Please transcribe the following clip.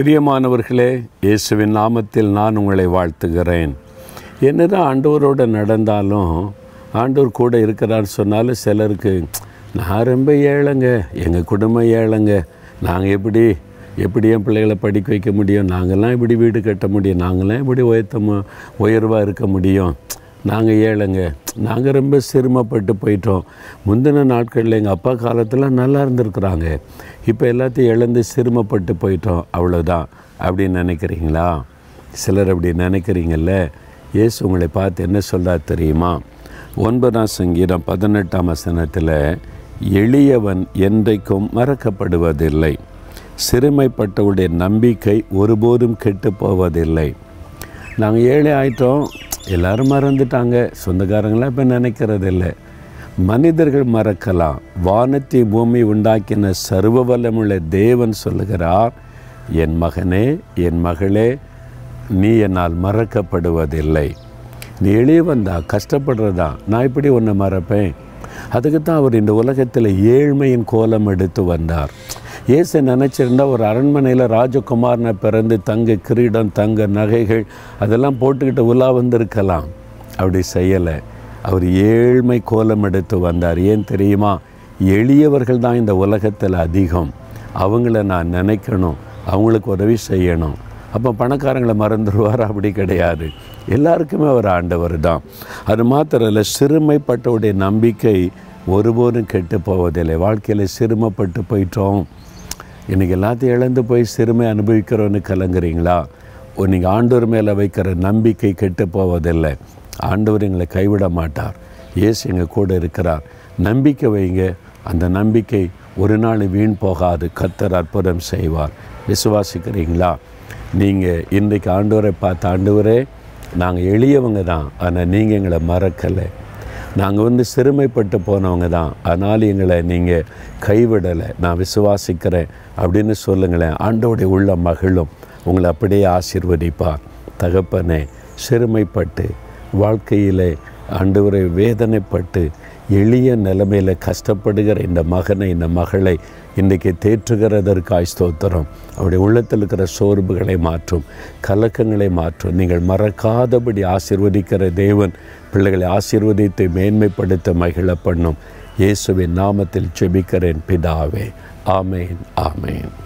பிரியமானவர்களே இயேசுவின் நாமத்தில் நான் உங்களை வாழ்த்துகிறேன் என்னதான் ஆண்டவரோடு நடந்தாலும் ஆண்டவர் கூட இருக்கிறான்னு சொன்னாலும் சிலருக்கு நான் ரொம்ப ஏழைங்க எங்கள் குடும்பம் ஏழைங்க நாங்கள் எப்படி எப்படி என் பிள்ளைகளை படிக்க வைக்க முடியும் நாங்கள்லாம் இப்படி வீடு கட்ட முடியும் நாங்களாம் இப்படி உயர்த்த உயர்வாக இருக்க முடியும் நாங்கள் ஏழைங்க நாங்கள் ரொம்ப சிரமப்பட்டு போயிட்டோம் முந்தின நாட்களில் எங்கள் அப்பா காலத்தில் நல்லா இருந்திருக்கிறாங்க இப்போ எல்லாத்தையும் இழந்து சிரமப்பட்டு போயிட்டோம் அவ்வளோதான் அப்படின்னு நினைக்கிறீங்களா சிலர் அப்படி நினைக்கிறீங்கள்ல ஏசு உங்களை பார்த்து என்ன சொல்கிறா தெரியுமா ஒன்பதாம் சங்கீதம் பதினெட்டாம் வசனத்தில் எளியவன் என்றைக்கும் மறக்கப்படுவதில்லை சிறுமைப்பட்டவுடைய நம்பிக்கை ஒருபோதும் கெட்டு போவதில்லை நாங்கள் ஏழை ஆயிட்டோம் எல்லாரும் மறந்துட்டாங்க சொந்தக்காரங்களாம் இப்போ நினைக்கிறது இல்லை மனிதர்கள் மறக்கலாம் வானத்தை பூமி உண்டாக்கின சர்வ வல்லமுள்ள தேவன் சொல்லுகிறார் என் மகனே என் மகளே நீ என்னால் மறக்கப்படுவதில்லை நீ எளிய வந்தா கஷ்டப்படுறதா நான் இப்படி ஒன்று மறப்பேன் அதுக்கு தான் அவர் இந்த உலகத்தில் ஏழ்மையின் கோலம் எடுத்து வந்தார் இயேசு நினச்சிருந்தா ஒரு அரண்மனையில் ராஜகுமாரனை பிறந்து தங்க கிரீடம் தங்க நகைகள் அதெல்லாம் போட்டுக்கிட்டு உலா வந்திருக்கலாம் அப்படி செய்யலை அவர் ஏழ்மை கோலம் எடுத்து வந்தார் ஏன் தெரியுமா எளியவர்கள் தான் இந்த உலகத்தில் அதிகம் அவங்கள நான் நினைக்கணும் அவங்களுக்கு உதவி செய்யணும் அப்போ பணக்காரங்களை மறந்துடுவார் அப்படி கிடையாது எல்லாருக்குமே ஒரு ஆண்டவர் தான் அது மாத்திரம் இல்லை சிறுமைப்பட்டவுடைய நம்பிக்கை ஒருபோதும் கெட்டு போவதில்லை வாழ்க்கையில் சிறுமப்பட்டு போயிட்டோம் இன்றைக்கி எல்லாத்தையும் இழந்து போய் சிறுமை அனுபவிக்கிறோன்னு கலங்குறீங்களா நீங்கள் ஆண்டவர் மேலே வைக்கிற நம்பிக்கை கெட்டு போவதில்லை ஆண்டவர் எங்களை கைவிட மாட்டார் இயேசு எங்கள் கூட இருக்கிறார் நம்பிக்கை வைங்க அந்த நம்பிக்கை ஒரு நாள் வீண் போகாது கத்தர் அற்புதம் செய்வார் விசுவாசிக்கிறீங்களா நீங்கள் இன்றைக்கு ஆண்டவரை பார்த்த ஆண்டவரே நாங்கள் எளியவங்க தான் ஆனால் நீங்கள் எங்களை மறக்கலை நாங்கள் வந்து சிறுமைப்பட்டு போனவங்க தான் அதனால் எங்களை நீங்கள் கைவிடலை நான் விசுவாசிக்கிறேன் அப்படின்னு சொல்லுங்களேன் ஆண்டோடைய உள்ள மகளும் உங்களை அப்படியே ஆசிர்வதிப்பார் தகப்பனே சிறுமைப்பட்டு வாழ்க்கையிலே ஆண்டவரை வேதனைப்பட்டு எளிய நிலைமையில் கஷ்டப்படுகிற இந்த மகனை இந்த மகளை இன்றைக்கு தேற்றுகிறதற்காய் ஸ்தோத்திரம் அவருடைய உள்ளத்தில் இருக்கிற சோர்வுகளை மாற்றும் கலக்கங்களை மாற்றும் நீங்கள் மறக்காதபடி ஆசிர்வதிக்கிற தேவன் பிள்ளைகளை ஆசிர்வதித்து மேன்மைப்படுத்த மகிழ பண்ணும் இயேசுவின் நாமத்தில் செபிக்கிறேன் பிதாவே ஆமேன் ஆமேன்